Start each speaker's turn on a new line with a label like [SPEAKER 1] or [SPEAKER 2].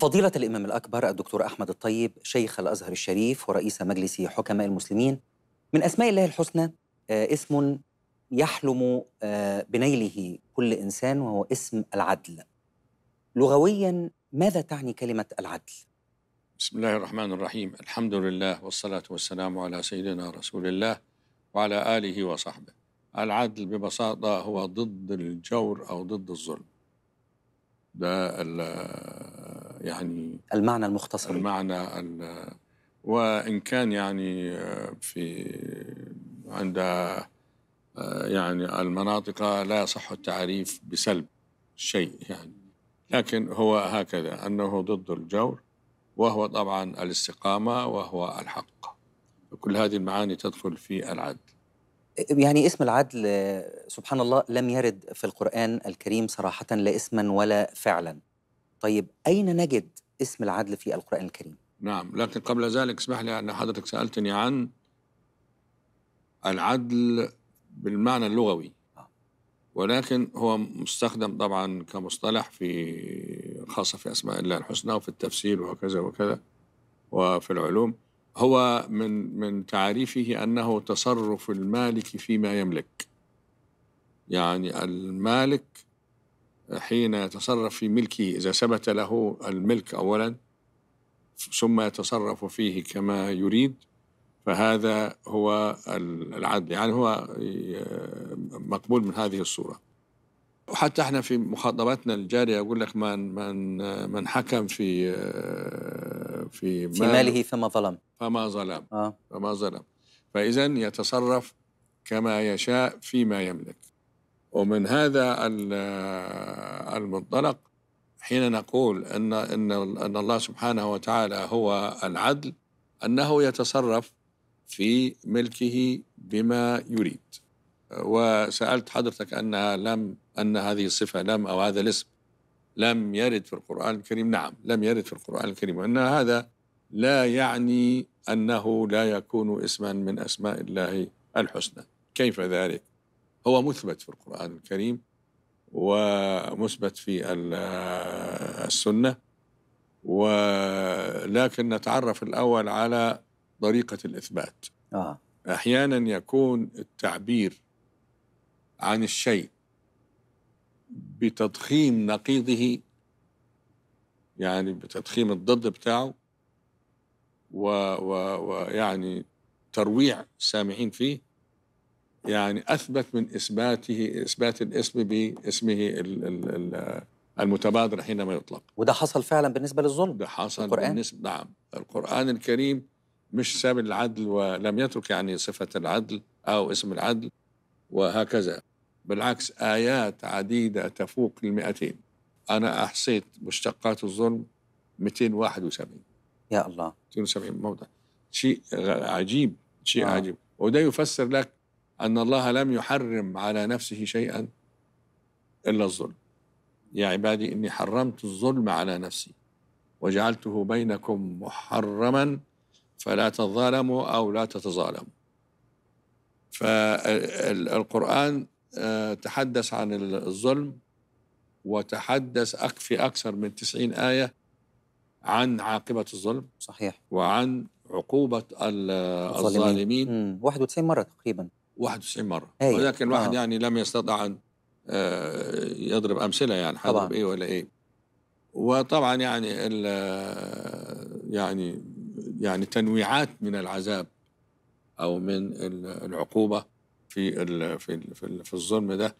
[SPEAKER 1] فضيلة الإمام الأكبر الدكتور أحمد الطيب شيخ الأزهر الشريف ورئيس مجلس حكماء المسلمين من أسماء الله الحسنى آه، اسم يحلم آه، بنيله كل إنسان وهو اسم العدل لغويا ماذا تعني كلمة العدل؟
[SPEAKER 2] بسم الله الرحمن الرحيم الحمد لله والصلاة والسلام على سيدنا رسول الله وعلى آله وصحبه العدل ببساطة هو ضد الجور أو ضد الظلم ده يعني المعنى المختصر المعنى وإن كان يعني آه، في عند آه، يعني المناطق لا يصح التعريف بسلب شيء يعني لكن هو هكذا أنه ضد الجور وهو طبعا الاستقامة وهو الحق كل هذه المعاني تدخل في العدل
[SPEAKER 1] يعني اسم العدل سبحان الله لم يرد في القرآن الكريم صراحة لا اسما ولا فعلا طيب أين نجد اسم العدل في القرآن الكريم؟
[SPEAKER 2] نعم لكن قبل ذلك اسمح لي أن حضرتك سألتني عن العدل بالمعنى اللغوي آه. ولكن هو مستخدم طبعا كمصطلح في خاصة في أسماء الله الحسنى وفي التفسير وكذا وكذا وفي العلوم هو من من تعريفه أنه تصرف المالك فيما يملك يعني المالك حين يتصرف في ملكه إذا ثبت له الملك أولا ثم يتصرف فيه كما يريد فهذا هو العدل يعني هو آه، مقبول من هذه الصورة وحتى احنا في مخاطباتنا الجارية أقول لك من من آه، من حكم في آه، في, في ماله فما ظلم فما ظلم آه. فما ظلم فإذا يتصرف كما يشاء فيما يملك ومن هذا المنطلق حين نقول ان ان ان الله سبحانه وتعالى هو العدل انه يتصرف في ملكه بما يريد وسالت حضرتك انها لم ان هذه الصفه لم او هذا الاسم لم يرد في القران الكريم نعم لم يرد في القران الكريم وان هذا لا يعني انه لا يكون اسما من اسماء الله الحسنى كيف ذلك هو مثبت في القرآن الكريم ومثبت في السنة ولكن نتعرف الأول على طريقة الإثبات آه. أحيانا يكون التعبير عن الشيء بتضخيم نقيضه يعني بتضخيم الضد بتاعه ويعني و و يعني ترويع السامعين فيه يعني اثبت من اثباته اثبات الاسم باسمه المتبادر حينما يطلق
[SPEAKER 1] وده حصل فعلا
[SPEAKER 2] بالنسبه للظلم ده حصل القرآن؟ بالنسبه نعم القران الكريم مش ساب العدل ولم يترك يعني صفه العدل او اسم العدل وهكذا بالعكس ايات عديده تفوق المئتين انا احصيت مشتقات الظلم 271 يا الله 270 موضع شيء عجيب شيء آه. عجيب وده يفسر لك أن الله لم يحرم على نفسه شيئا إلا الظلم يا عبادي إني حرمت الظلم على نفسي وجعلته بينكم محرما فلا تظالموا أو لا تتظالموا فالقرآن آه، تحدث عن الظلم وتحدث في أكثر من تسعين آية عن عاقبة الظلم صحيح وعن عقوبة الظالمين,
[SPEAKER 1] الظالمين. 91 مرة تقريبا 91 مره أيه. ولكن الواحد آه.
[SPEAKER 2] يعني لم يستطع ان آه، يضرب امثله يعني حضرب ايه ولا ايه وطبعا يعني يعني يعني تنويعات من العذاب او من العقوبه في في في الظلم ده